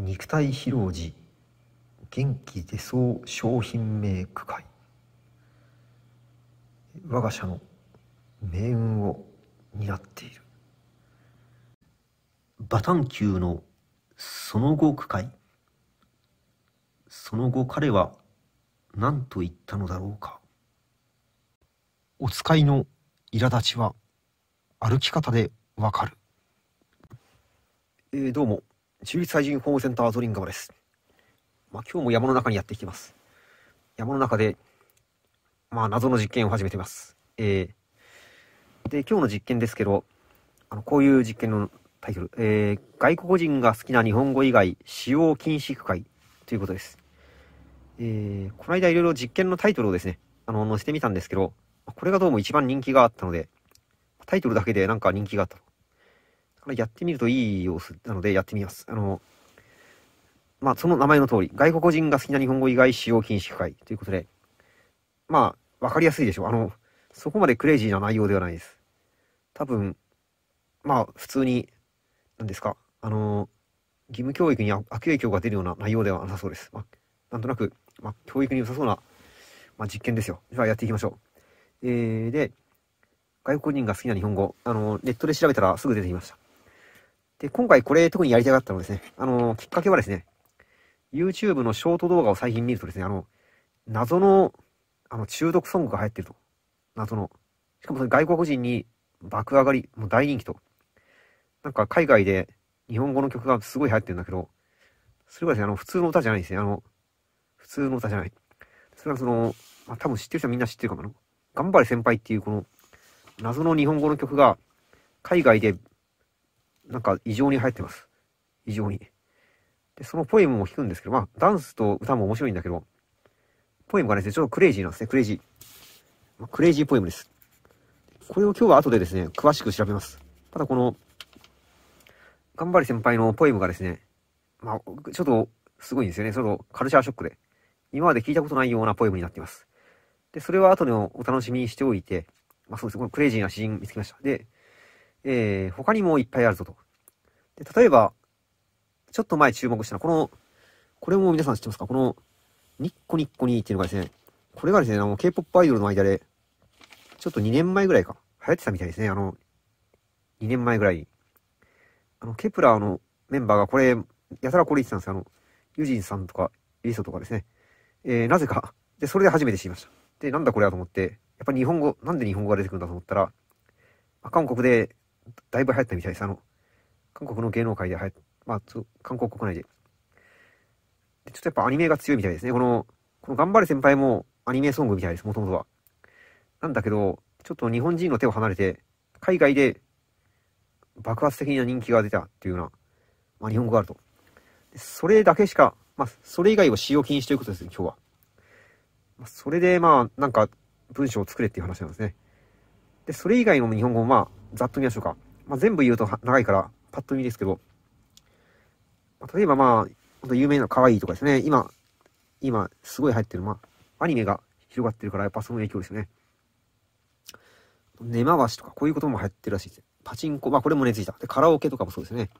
肉体疲労時元気出そう商品名区会我が社の命運を担っているバタン級のその後区会その後彼は何と言ったのだろうかお使いの苛立ちは歩き方でわかるえー、どうも中立海人ホームセンターゾリンガです。まあ、今日も山の中にやってきます。山の中で、まあ、謎の実験を始めています。えー、で、今日の実験ですけど、あの、こういう実験のタイトル、えー、外国人が好きな日本語以外、使用禁止区会ということです。えー、この間いろいろ実験のタイトルをですね、あの、載せてみたんですけど、これがどうも一番人気があったので、タイトルだけでなんか人気があったと。やってみるといい様子なのでやってみます。あの、まあ、その名前の通り、外国人が好きな日本語以外使用禁止会ということで、まあ、わかりやすいでしょう。あの、そこまでクレイジーな内容ではないです。多分、まあ、普通に、何ですか、あの、義務教育に悪影響が出るような内容ではなさそうです。まあ、なんとなく、まあ、教育に良さそうな、まあ、実験ですよ。ではやっていきましょう。えー、で、外国人が好きな日本語、あの、ネットで調べたらすぐ出てきました。で、今回これ特にやりたかったのですね、あの、きっかけはですね、YouTube のショート動画を最近見るとですね、あの、謎の、あの、中毒ソングが流行ってると。謎の。しかもその外国人に爆上がり、もう大人気と。なんか海外で日本語の曲がすごい流行ってるんだけど、それはですね、あの、普通の歌じゃないですね。あの、普通の歌じゃない。それはその、まあ、多分知ってる人はみんな知ってるかもな。頑張れ先輩っていうこの、謎の日本語の曲が、海外でなんか異常に流行ってます。異常に。で、そのポエムも弾くんですけど、まあ、ダンスと歌も面白いんだけど、ポエムがですね、ちょっとクレイジーなんですね、クレイジー。まあ、クレイジーポエムです。これを今日は後でですね、詳しく調べます。ただこの、頑張れ先輩のポエムがですね、まあ、ちょっとすごいんですよね。そのカルチャーショックで。今まで聞いたことないようなポエムになっています。で、それは後でお楽しみにしておいて、まあそうです。このクレイジーな詩人見つけました。で、えー、他にもいっぱいあるぞと。で例えば、ちょっと前注目したのは、この、これも皆さん知ってますかこの、ニッコニッコニーっていうのがですね、これがですね、あの、K-POP アイドルの間で、ちょっと2年前ぐらいか、流行ってたみたいですね。あの、2年前ぐらいあの、ケプラーのメンバーがこれ、やたらこれ言ってたんですよ。あの、ユジンさんとか、リソとかですね。えー、なぜか。で、それで初めて知りました。で、なんだこれはと思って、やっぱ日本語、なんで日本語が出てくるんだと思ったら、韓国でだいぶ流行ったみたいです。あの、韓国の芸能界で流行まあ、韓国国内で。で、ちょっとやっぱアニメが強いみたいですね。この、この頑張れ先輩もアニメソングみたいです、もともとは。なんだけど、ちょっと日本人の手を離れて、海外で爆発的な人気が出たっていうような、まあ、日本語があると。それだけしか、まあ、それ以外は使用禁止ということですね、今日は。まあ、それで、まあ、なんか、文章を作れっていう話なんですね。で、それ以外の日本語も、まあ、ざっと見ましょうか。まあ、全部言うと長いから、パッと見ですけど、まあ、例えばまあ、有名な可愛いとかですね、今、今、すごい入ってる、まあ、アニメが広がってるから、やっぱその影響ですよね。根回しとか、こういうことも入ってるらしいです。パチンコ、まあこれも根付いた。で、カラオケとかもそうですね。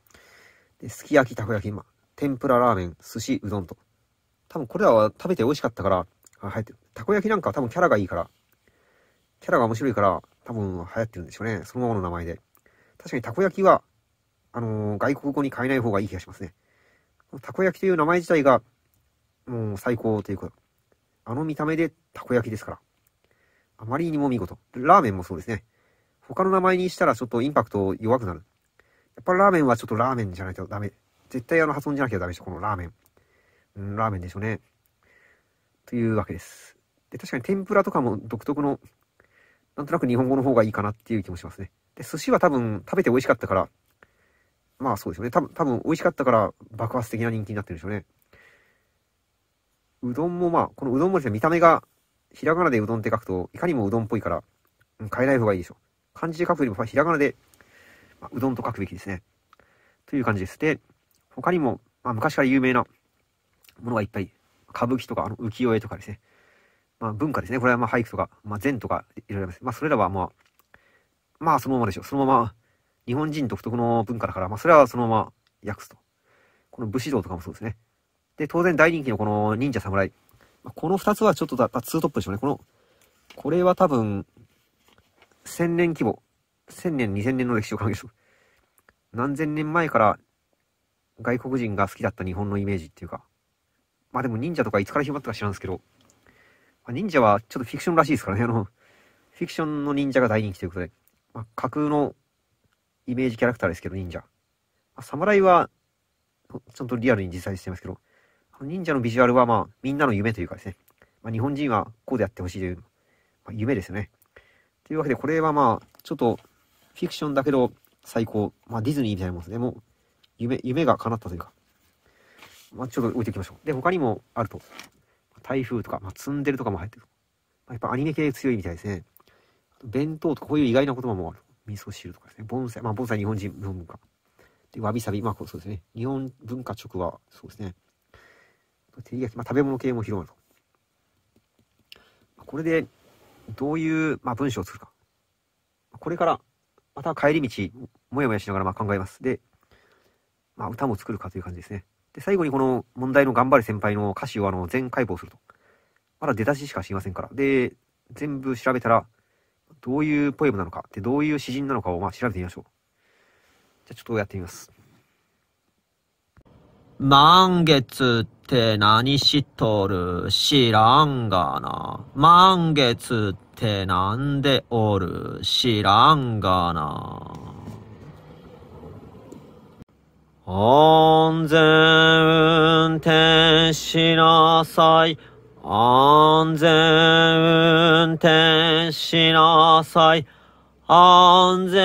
ですき焼き、たこ焼き、まあ、天ぷら、ラーメン、寿司、うどんと。多分これらは食べて美味しかったから、あ入ってる。たこ焼きなんかは多分キャラがいいから、キャラが面白いから、多分流行ってるんでしょうね。そのままの名前で。確かにたこ焼きは、あのー、外国語に変えない方がいい気がしますね。たこ焼きという名前自体が、もう最高というか、あの見た目でたこ焼きですから。あまりにも見事。ラーメンもそうですね。他の名前にしたらちょっとインパクト弱くなる。やっぱラーメンはちょっとラーメンじゃないとダメ。絶対あの発音じゃなきゃダメでしょ、このラーメン。うん、ラーメンでしょうね。というわけです。で、確かに天ぷらとかも独特のなんとなく日本語の方がいいかなっていう気もしますね。で、寿司は多分食べて美味しかったから、まあそうですよね。多分、多分美味しかったから爆発的な人気になってるんでしょうね。うどんもまあ、このうどんもですね、見た目がひらがなでうどんって書くと、いかにもうどんっぽいから、うん、変えない方がいいでしょう。漢字で書くよりもひらがなで、まあ、うどんと書くべきですね。という感じです。で、他にも、まあ、昔から有名なものがいっぱい、歌舞伎とか、あの浮世絵とかですね。まあ、文化ですね。これはまあ俳句とか、まあ、禅とかいろいろあります。まあ、それらはまあ、まあ、そのままでしょう。そのまま、日本人独特の文化だから、まあ、それはそのまま訳すと。この武士道とかもそうですね。で、当然大人気のこの忍者侍。まあ、この2つはちょっとだ、ツートップでしょうね。この、これは多分、千年規模。1000年、2000年の歴史を考えると。何千年前から外国人が好きだった日本のイメージっていうか。まあでも忍者とかいつから広まったか知らんすけど、まあ、忍者はちょっとフィクションらしいですからね。あの、フィクションの忍者が大人気ということで、まあ、架空のイメージキャラクターですけど、忍者。まあ、侍は、ちゃんとリアルに実際してますけど、忍者のビジュアルはまあ、みんなの夢というかですね。まあ、日本人はこうでやってほしいという、まあ、夢ですね。というわけで、これはまあ、ちょっと、フィクションだけど、最高。まあ、ディズニーみたいなもんですね。もう、夢、夢が叶ったというか。まあ、ちょっと置いておきましょう。で、他にもあると。台風とか、まあ、ツンデレとかも入ってる。まあ、やっぱアニメ系強いみたいですね。弁当とかこういう意外な言葉もある。味噌汁とかですね。盆栽、まあ盆栽日本人、日本文化。で、わびさび、まあそうですね。日本文化直は、そうですね。照り焼き、まあ食べ物系も広がると。まあ、これで、どういう、まあ、文章を作るか。これから、また帰り道、もやもやしながらまあ考えます。で、まあ、歌も作るかという感じですね。で、最後にこの問題の頑張れ先輩の歌詞をあの、全解剖すると。まだ出だししか知りませんから。で、全部調べたら、どういうポエムなのか、で、どういう詩人なのかをまあ調べてみましょう。じゃあちょっとやってみます。満月って何しとる知らんがな。満月ってなんでおる知らんがな。安全運転しなさい。安全運転しなさい。安全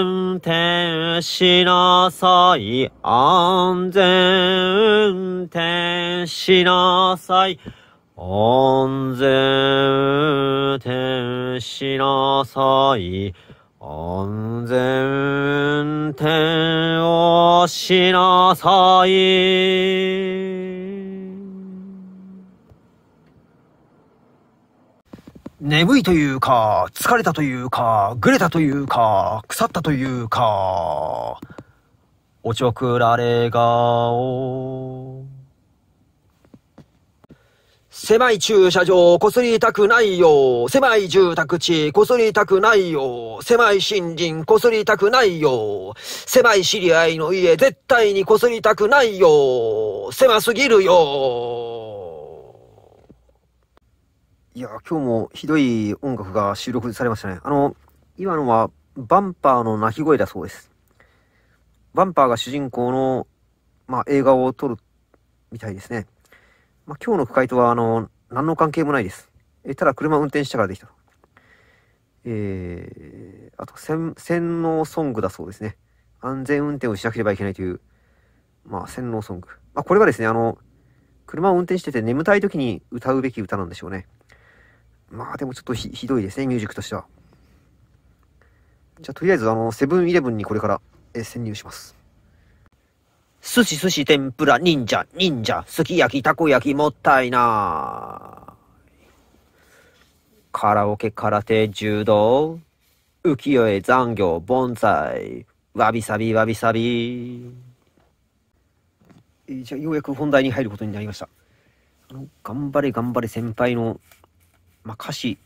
運転しなさい。安全運転しなさい。安全運転しなさい。安全しなさい。眠いというか、疲れたというか、ぐれたというか、腐ったというか、おちょくられ顔。狭い駐車場こすりたくないよ。狭い住宅地こすりたくないよ。狭い森林こすりたくないよ。狭い知り合いの家絶対にこすりたくないよ。狭すぎるよ。いや、今日もひどい音楽が収録されましたね。あの、今のはバンパーの鳴き声だそうです。バンパーが主人公の、まあ、映画を撮るみたいですね。まあ、今日の区会とは、あの、何の関係もないです。えただ、車運転してからできた。えー、あと洗、洗脳ソングだそうですね。安全運転をしなければいけないという、まあ、洗脳ソング。まあ、これはですね、あの、車を運転してて眠たい時に歌うべき歌なんでしょうね。まあ、でもちょっとひどいですね、ミュージックとしては。じゃあ、とりあえず、あの、セブンイレブンにこれから、え潜入します。寿司寿司天ぷら忍者忍者すき焼きたこ焼きもったいなカラオケ空手柔道浮世絵残業盆栽わびさびわびさびえじゃあようやく本題に入ることになりましたあの頑張れ頑張れ先輩の、まあ、歌詞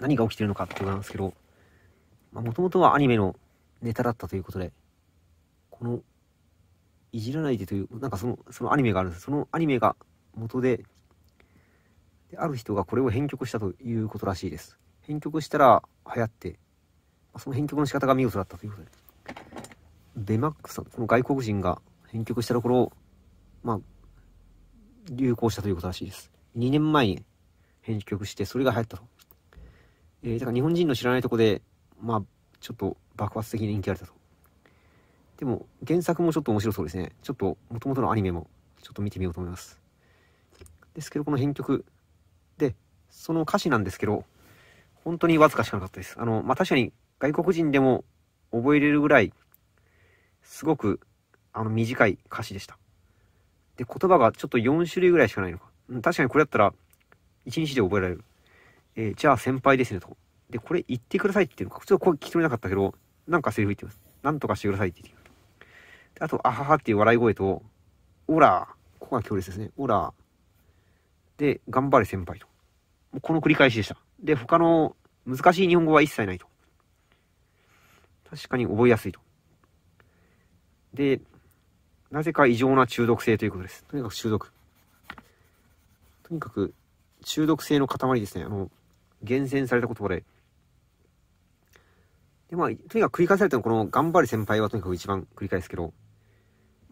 何が起きてるのかってことなんですけどもともとはアニメのネタだったということでこのいじらないでという、なんかその、そのアニメがあるんです。そのアニメが元で、である人がこれを編曲したということらしいです。編曲したら流行って、その編曲の仕方が見事だったということで。ベマックさん、の外国人が編曲したところ、まあ、流行したということらしいです。2年前に編曲して、それが流行ったと。えー、だから日本人の知らないとこで、まあ、ちょっと爆発的に人気あれたと。でも原作もちょっと面白そうですねちょっと元とのアニメもちょっと見てみようと思いますですけどこの編曲でその歌詞なんですけど本当にわずかしかなかったですあのまあ確かに外国人でも覚えれるぐらいすごくあの短い歌詞でしたで言葉がちょっと4種類ぐらいしかないのか確かにこれだったら1日で覚えられる、えー、じゃあ先輩ですねとでこれ言ってくださいっていうのか普通は聞き取れなかったけどなんかセリフ言ってますなんとかしてくださいって言ってあと、あははっていう笑い声と、オラ、ここが強烈ですね。オラ、で、頑張れ先輩と。この繰り返しでした。で、他の難しい日本語は一切ないと。確かに覚えやすいと。で、なぜか異常な中毒性ということです。とにかく中毒。とにかく中毒性の塊ですね。あの、厳選された言葉で。で、まあ、とにかく繰り返されたのこの頑張れ先輩はとにかく一番繰り返すけど、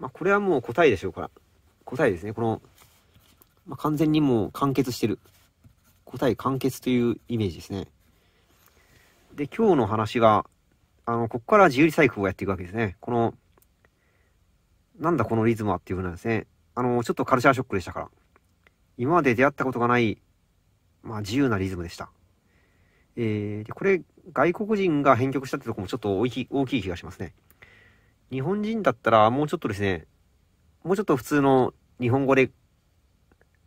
まあ、これはもう答えでしょうから。答えですね。この、まあ、完全にもう完結してる。答え完結というイメージですね。で、今日の話が、あの、ここから自由リサイクルをやっていくわけですね。この、なんだこのリズムはっていう風なんですね。あの、ちょっとカルチャーショックでしたから。今まで出会ったことがない、まあ、自由なリズムでした。えー、でこれ、外国人が編曲したってとこもちょっと大きい気がしますね。日本人だったらもうちょっとですね、もうちょっと普通の日本語で、っ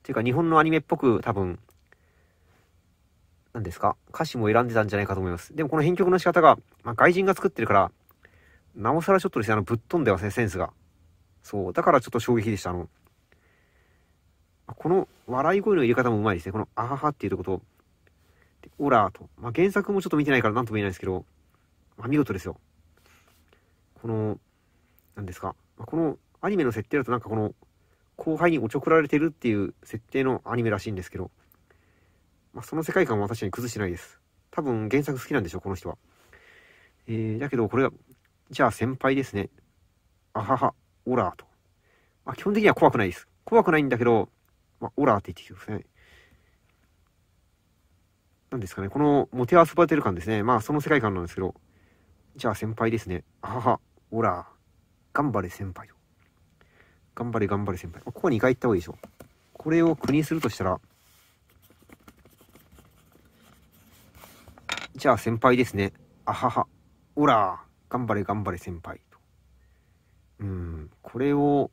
ていうか日本のアニメっぽく多分、何ですか歌詞も選んでたんじゃないかと思います。でもこの編曲の仕方が、まあ、外人が作ってるから、なおさらちょっとですね、あの、ぶっ飛んでますね、センスが。そう、だからちょっと衝撃でした、あの。この笑い声の入れ方もうまいですね。この、あははっていうとこと、オラーと。まあ、原作もちょっと見てないから何とも言えないですけど、まあ、見事ですよ。この、なんですが、このアニメの設定だとなんかこの、後輩におちょくられてるっていう設定のアニメらしいんですけど、まあ、その世界観は私かに崩してないです。多分原作好きなんでしょう、この人は。えー、だけどこれが、じゃあ先輩ですね。あはは、オラーと。まあ、基本的には怖くないです。怖くないんだけど、まあ、オラーって言ってきてください。なんですかね、この、モテ遊ばれてる感ですね。まあ、その世界観なんですけど、じゃあ先輩ですね。あはは、オラー。頑張れ先輩と。頑張れ頑張れ先輩。ここ2回行った方がいいでしょ。これを国にするとしたら、じゃあ先輩ですね。あはは。おら頑張れ頑張れ先輩と。うん、これを、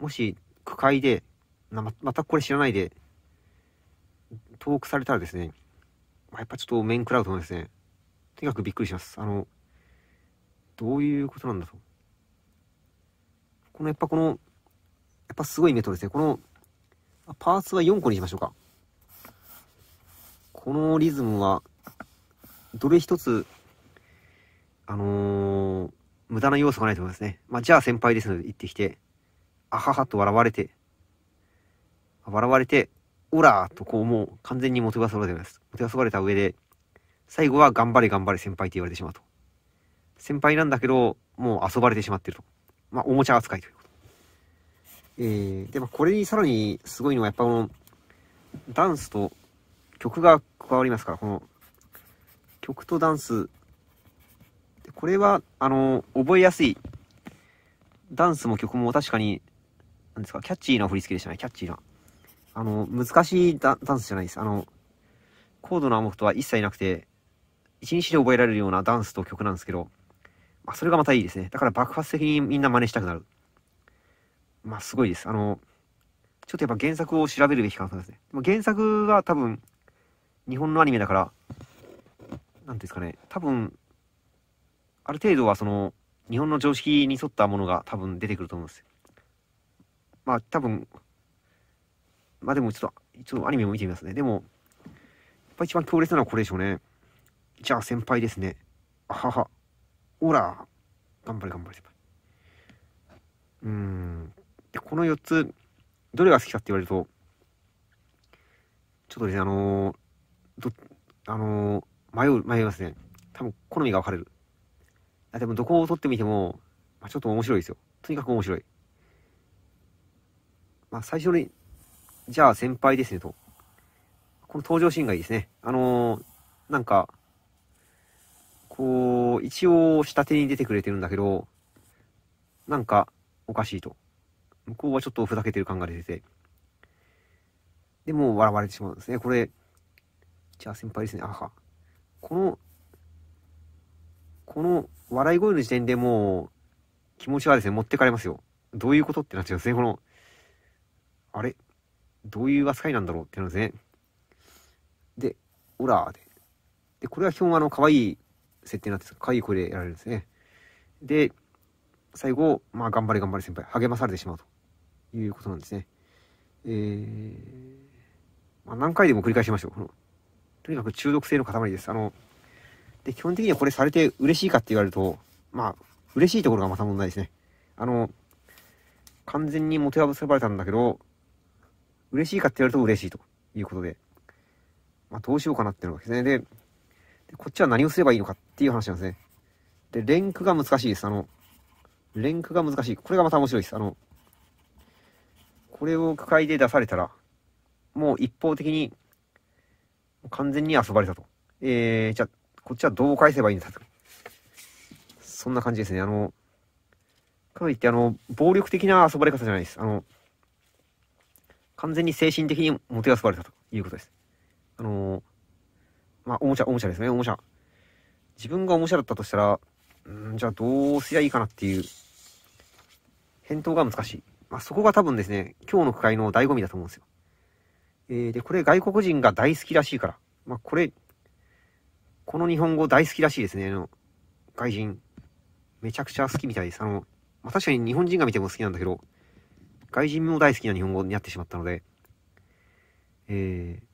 もし、区会で、ま、またこれ知らないで、トークされたらですね、まあ、やっぱちょっと面食らうと思いますね。とにかくびっくりします。あの、どういうことなんだと。このやっぱこの、やっぱすごいメトロですね。この、パーツは4個にしましょうか。このリズムは、どれ一つ、あのー、無駄な要素がないと思いますね。まあ、じゃあ先輩ですので行ってきて、あははと笑われて、笑われて、オラーとこうもう完全に元がそばれてます。元てがそばれた上で、最後は頑張れ頑張れ先輩って言われてしまうと。先輩なんだけど、もう遊ばれてしまってると。まあ、おもちゃ扱いということ。えー、で、まあ、これにさらにすごいのは、やっぱこの、ダンスと曲が加わりますから、この、曲とダンス、これは、あの、覚えやすい。ダンスも曲も確かに、なんですか、キャッチーな振り付けでしたね、キャッチーな。あの、難しいダンスじゃないです。あの、高度なアモフトは一切なくて、一日で覚えられるようなダンスと曲なんですけど、まあ、それがまたいいですね。だから爆発的にみんな真似したくなる。まあ、すごいです。あの、ちょっとやっぱ原作を調べるべき感想ですね。でも原作は多分、日本のアニメだから、なんですかね、多分、ある程度はその、日本の常識に沿ったものが多分出てくると思うんですよ。まあ、多分、まあでもちょっと、ちょっとアニメも見てみますね。でも、やっぱ一番強烈なのはこれでしょうね。じゃあ先輩ですね。あはは。ほら、頑張れ頑張れ先輩うんでこの4つどれが好きかって言われるとちょっとですねあのー、どあのー、迷う迷いますね多分好みが分かれるあでもどこを取ってみても、まあ、ちょっと面白いですよとにかく面白いまあ最初にじゃあ先輩ですねとこの登場シーンがいいですねあのー、なんかこう、一応下手に出てくれてるんだけど、なんかおかしいと。向こうはちょっとふざけてる感が出てて。でも笑われてしまうんですね。これ、じゃあ先輩ですね、あは。この、この笑い声の時点でもう気持ちはですね、持ってかれますよ。どういうことってなっちゃうんですね。この、あれどういう扱いなんだろうってなるんですね。で、オラーで。で、これは基本あの、可愛い設定になってかいこれやられるんですね。で、最後、まあ、頑張れ頑張れ先輩、励まされてしまうということなんですね。えー、まあ、何回でも繰り返しましょう。このとにかく中毒性の塊です。あの、で、基本的にはこれされて嬉しいかって言われると、まあ、嬉しいところがまた問題ですね。あの、完全にもてあぶせばれたんだけど、嬉しいかって言われると嬉しいということで、まあ、どうしようかなっていうのがですね。で、で、こっちは何をすればいいのかっていう話なんですね。で、レンクが難しいです。あの、レンクが難しい。これがまた面白いです。あの、これを区会で出されたら、もう一方的に、完全に遊ばれたと。えー、じゃあ、こっちはどう返せばいいんだと。そんな感じですね。あの、かといって、あの、暴力的な遊ばれ方じゃないです。あの、完全に精神的にもてあそばれたということです。あのーまあ、おもちゃ、おもちゃですね、おもちゃ。自分がおもちゃだったとしたら、うん、じゃあどうすりゃいいかなっていう、返答が難しい。まあ、そこが多分ですね、今日の句会の醍醐味だと思うんですよ。えー、で、これ外国人が大好きらしいから。まあ、これ、この日本語大好きらしいですね、あの外人。めちゃくちゃ好きみたいです。あの、まあ、確かに日本人が見ても好きなんだけど、外人も大好きな日本語になってしまったので、えー、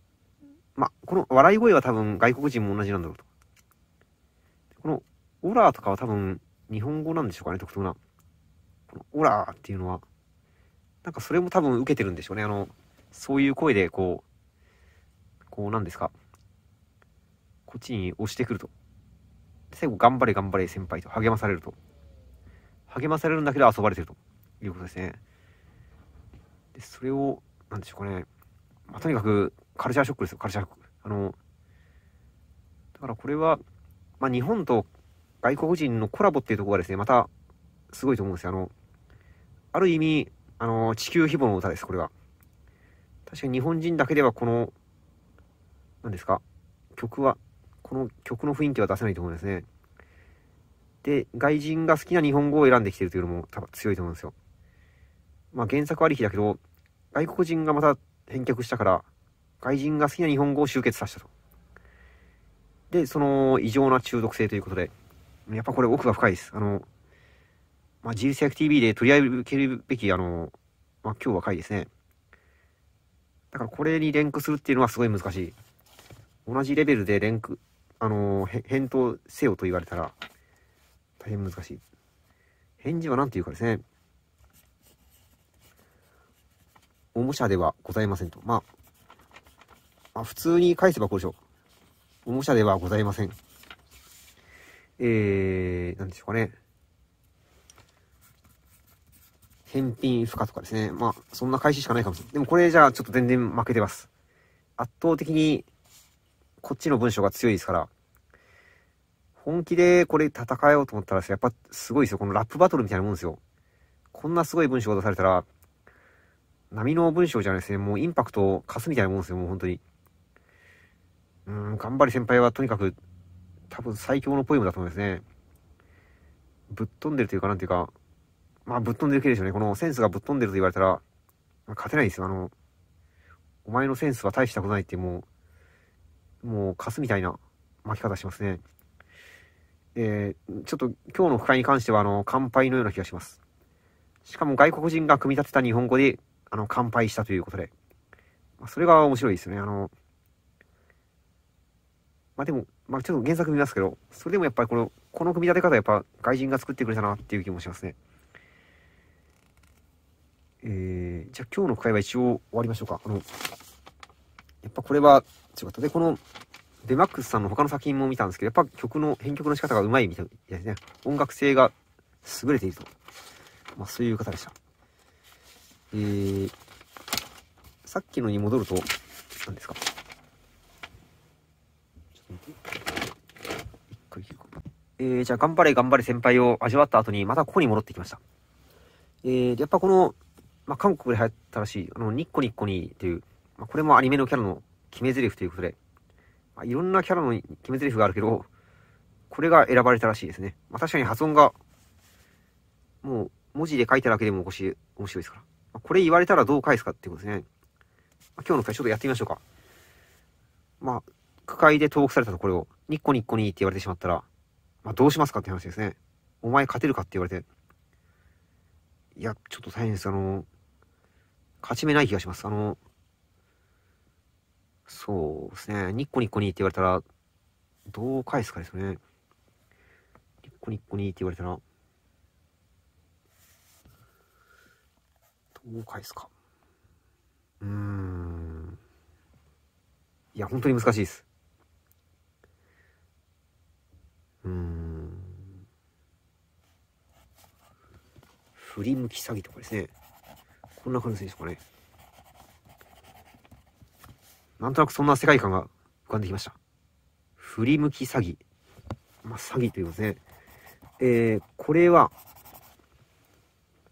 まあ、この笑い声は多分外国人も同じなんだろうと。この、オラーとかは多分日本語なんでしょうかね、独特な。このオラーっていうのは、なんかそれも多分受けてるんでしょうね。あの、そういう声でこう、こうなんですか。こっちに押してくると。最後、頑張れ頑張れ先輩と励まされると。励まされるんだけど遊ばれてるということですね。でそれを、なんでしょうかね。まあ、とにかく、カルチャーショックですよ、カルチャーショック。あの、だからこれは、まあ、日本と外国人のコラボっていうところがですね、また、すごいと思うんですよ。あの、ある意味、あの、地球規模の歌です、これは。確かに日本人だけではこの、何ですか、曲は、この曲の雰囲気は出せないと思うんですね。で、外人が好きな日本語を選んできてるというのも多分強いと思うんですよ。まあ原作ありきだけど、外国人がまた返却したから、外人が好きな日本語を集結させたと。で、その異常な中毒性ということで、やっぱこれ奥が深いです。あの、まあ、g 由 f TV で取り上げるべき、あの、まあ、今日は回ですね。だからこれに連駆するっていうのはすごい難しい。同じレベルで連駆、あの、返答せよと言われたら、大変難しい。返事は何て言うかですね。おもちゃではございませんと。まあ、あ、普通に返せばこうでしょう。おもちゃではございません。えー、なんでしょうかね。返品不可とかですね。まあ、そんな開始しかないかもしれない。でもこれじゃあちょっと全然負けてます。圧倒的に、こっちの文章が強いですから、本気でこれ戦えようと思ったらやっぱすごいですよ。このラップバトルみたいなもんですよ。こんなすごい文章が出されたら、波の文章じゃないですね。もうインパクトを貸すみたいなもんですよ。もう本当に。うん、頑張り先輩はとにかく、多分最強のポエムだと思いますね。ぶっ飛んでるというか、なんていうか、まあ、ぶっ飛んでる系でしょうね。このセンスがぶっ飛んでると言われたら、まあ、勝てないですよ。あの、お前のセンスは大したことないってもう、もう、カスみたいな巻き方しますね。えちょっと今日の不快に関しては、あの、乾杯のような気がします。しかも外国人が組み立てた日本語で、あの、乾杯したということで。まあ、それが面白いですよね。あの、まあでも、まあちょっと原作見ますけど、それでもやっぱりこの、この組み立て方やっぱ外人が作ってくれたなっていう気もしますね。えー、じゃあ今日の会は一応終わりましょうか。あの、やっぱこれは、違った。で、この、デマックスさんの他の作品も見たんですけど、やっぱ曲の編曲の仕方がうまいみたいですね。音楽性が優れていると。まあそういう方でした。えー、さっきのに戻ると、何ですかえー、じゃあ頑張れ頑張れ先輩を味わった後に、またここに戻ってきました。えー、やっぱこの、まあ、韓国で流行ったらしい、あの、ニッコニッコニーという、まあ、これもアニメのキャラの決め台詞ということで、まあ、いろんなキャラの決め台詞があるけど、これが選ばれたらしいですね。まあ、確かに発音が、もう、文字で書いただけでもおし面白いですから。まあ、これ言われたらどう返すかっていうことですね。まあ、今日の回ちょっとやってみましょうか。まあ、区会で投獄されたとこれを、ニッコニッコニーって言われてしまったら、まあ、どうしますかって話ですね。お前勝てるかって言われて。いや、ちょっと大変です。あの、勝ち目ない気がします。あの、そうですね。ニッコニッコにって言われたら、どう返すかですね。ニッコニッコにって言われたら、どう返すか。うーん。いや、本当に難しいです。うん振り向き詐欺とかですねこんな感じですかねなんとなくそんな世界観が浮かんできました振り向き詐欺まあ詐欺と言いますねえー、これは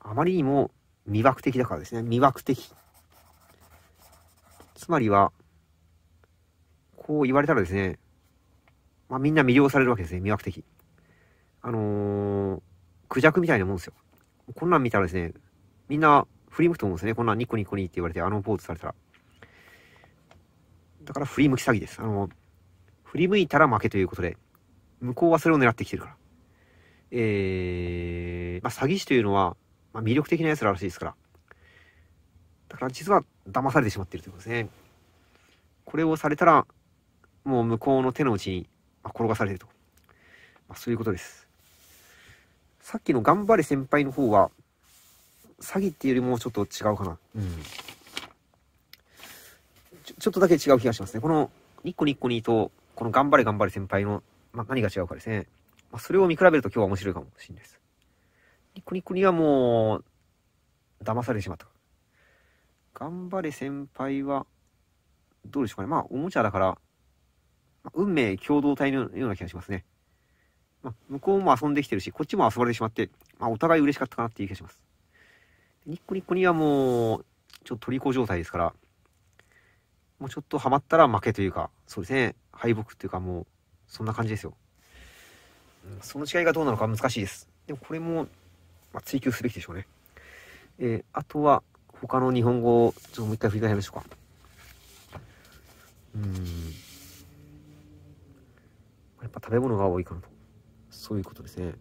あまりにも魅惑的だからですね魅惑的つまりはこう言われたらですねまあ、みんな魅了されるわけですね、魅惑的。あのー、クジャクみたいなもんですよ。こんなん見たらですね、みんな振り向くと思うんですね。こんなニコニコニって言われて、あのポーズされたら。だから振り向き詐欺です。あのー、振り向いたら負けということで、向こうはそれを狙ってきてるから。えー、まあ、詐欺師というのは、まあ、魅力的な奴ららしいですから。だから実は騙されてしまっているということですね。これをされたら、もう向こうの手の内に転がされると。まあ、そういうことです。さっきの頑張れ先輩の方は、詐欺っていうよりもちょっと違うかな。うん。ちょちょっとだけ違う気がしますね。この、ニッコニッコニーと、この頑張れ頑張れ先輩の、まあ、何が違うかですね。まあ、それを見比べると今日は面白いかもしれないです。ニッコニッコニーはもう、騙されてしまった。頑張れ先輩は、どうでしょうかね。まあ、おもちゃだから、運命共同体のような気がしますね。まあ、向こうも遊んできてるし、こっちも遊ばれてしまって、まあ、お互い嬉しかったかなっていう気がします。ニッコニッコにはもう、ちょっと虜状態ですから、もうちょっとハマったら負けというか、そうですね、敗北というかもう、そんな感じですよ。その違いがどうなのか難しいです。でもこれも、まあ、追求すべきでしょうね。えー、あとは、他の日本語を、ちょっともう一回振り返りましょうか。うん。っぱ食べ物が多いかなと。そういうことですね。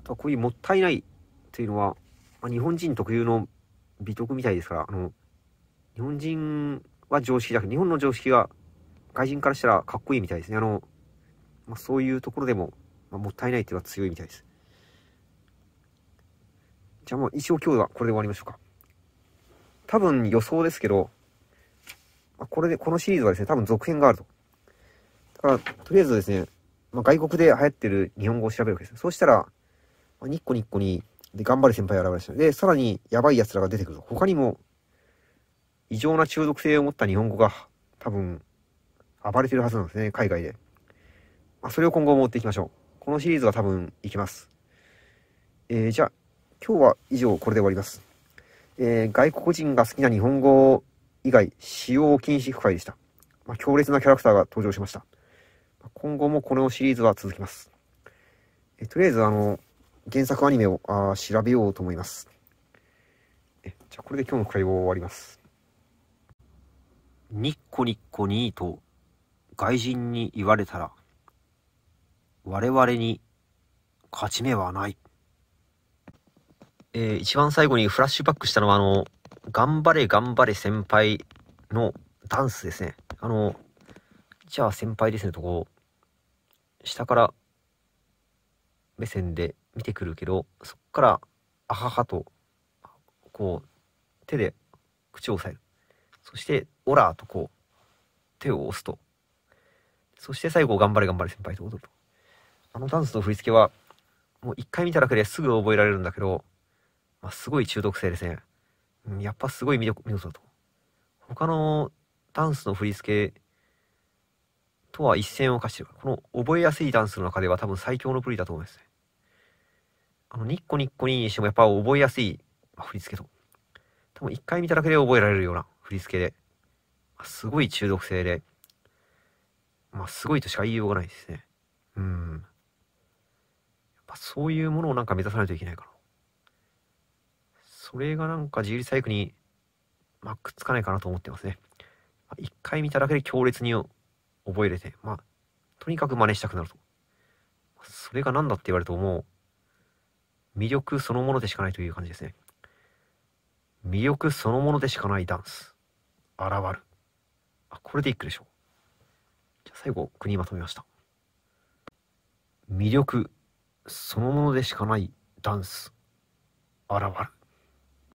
あとはこういうもったいないというのは、まあ、日本人特有の美徳みたいですから、あの、日本人は常識だけど、日本の常識が外人からしたらかっこいいみたいですね。あの、まあ、そういうところでも、まあ、もったいないというのは強いみたいです。じゃあもう一応今日はこれで終わりましょうか。多分予想ですけど、まあ、これで、このシリーズはですね、多分続編があると。かとりあえずですね、まあ、外国で流行ってる日本語を調べるわけです。そうしたら、まあ、ニッコニッコに、で、頑張る先輩が現れました。で、さらに、やばい奴らが出てくる。他にも、異常な中毒性を持った日本語が、多分、暴れてるはずなんですね、海外で。まあ、それを今後も持っていきましょう。このシリーズは多分、いきます。えー、じゃあ、今日は以上、これで終わります。えー、外国人が好きな日本語以外、使用禁止不快でした。まあ、強烈なキャラクターが登場しました。今後もこのシリーズは続きます。えとりあえず、あの、原作アニメをあ調べようと思います。えじゃあ、これで今日の会話を終わります。ニッコニッコニーと外人に言われたら、我々に勝ち目はない。えー、一番最後にフラッシュバックしたのは、あの、頑張れ頑張れ先輩のダンスですね。あの、じゃあ先輩ですねとこう、下から目線で見てくるけどそっからあははとこう手で口を押さえるそして「オラ!」とこう手を押すとそして最後「頑張れ頑張れ先輩」と踊るとあのダンスの振り付けはもう一回見ただけですぐ覚えられるんだけど、まあ、すごい中毒性ですね、うん、やっぱすごい魅力見事だと他のダンスの振り付けとは一線を画してる。この覚えやすいダンスの中では多分最強のプリだと思いますね。あの、ニッコニッコにしてもやっぱ覚えやすい、まあ、振り付けと。多分一回見ただけで覚えられるような振り付けで、まあ、すごい中毒性で、まあすごいとしか言いようがないですね。うん。やっぱそういうものをなんか目指さないといけないかな。それがなんか自由リサイクに、まあ、くっつかないかなと思ってますね。一回見ただけで強烈に覚えれて、まあ、とにかく真似したくなると。それが何だって言われるともう、魅力そのものでしかないという感じですね。魅力そのものでしかないダンス。現る。あ、これでいくでしょう。じゃ最後、国まとめました。魅力そのものでしかないダンス。現る。